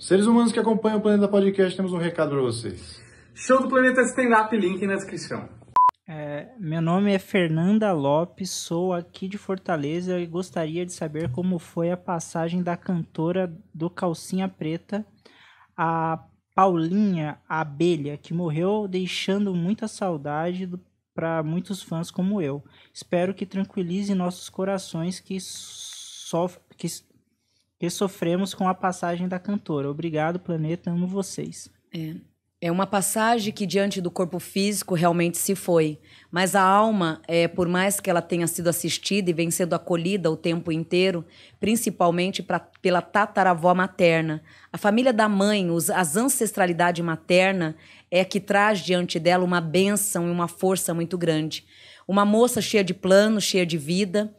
Seres humanos que acompanham o Planeta Podcast, temos um recado para vocês. Show do Planeta Stand Up, link na descrição. É, meu nome é Fernanda Lopes, sou aqui de Fortaleza e gostaria de saber como foi a passagem da cantora do Calcinha Preta, a Paulinha Abelha, que morreu deixando muita saudade para muitos fãs como eu. Espero que tranquilize nossos corações que, sof que que sofremos com a passagem da cantora. Obrigado, planeta, amo vocês. É. É uma passagem que, diante do corpo físico, realmente se foi. Mas a alma, é, por mais que ela tenha sido assistida e vem sendo acolhida o tempo inteiro, principalmente pra, pela tataravó materna. A família da mãe, os, as ancestralidade materna, é que traz diante dela uma bênção e uma força muito grande. Uma moça cheia de plano, cheia de vida,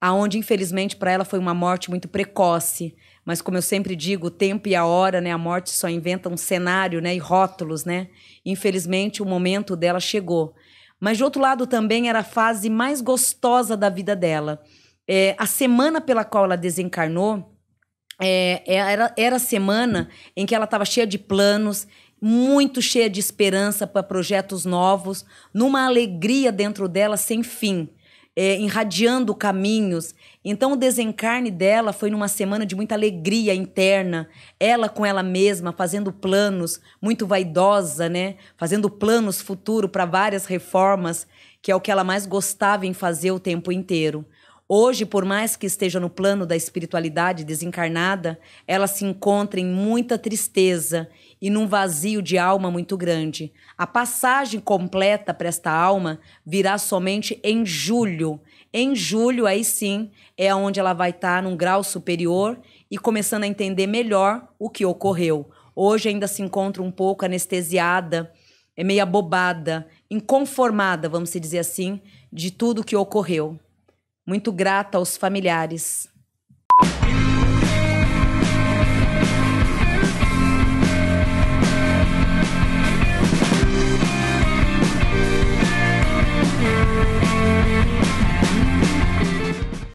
aonde infelizmente para ela foi uma morte muito precoce. Mas como eu sempre digo, o tempo e a hora, né, a morte só inventa um cenário, né, e rótulos, né? Infelizmente o momento dela chegou. Mas de outro lado também era a fase mais gostosa da vida dela. É, a semana pela qual ela desencarnou é, é era, era a semana em que ela estava cheia de planos, muito cheia de esperança para projetos novos, numa alegria dentro dela sem fim é, irradiando caminhos. Então, o desencarne dela foi numa semana de muita alegria interna, ela com ela mesma, fazendo planos, muito vaidosa, né? Fazendo planos futuro para várias reformas, que é o que ela mais gostava em fazer o tempo inteiro. Hoje, por mais que esteja no plano da espiritualidade desencarnada, ela se encontra em muita tristeza e num vazio de alma muito grande. A passagem completa para esta alma virá somente em julho. Em julho, aí sim, é onde ela vai estar tá num grau superior e começando a entender melhor o que ocorreu. Hoje ainda se encontra um pouco anestesiada, é meio abobada, inconformada, vamos dizer assim, de tudo o que ocorreu. Muito grata aos familiares,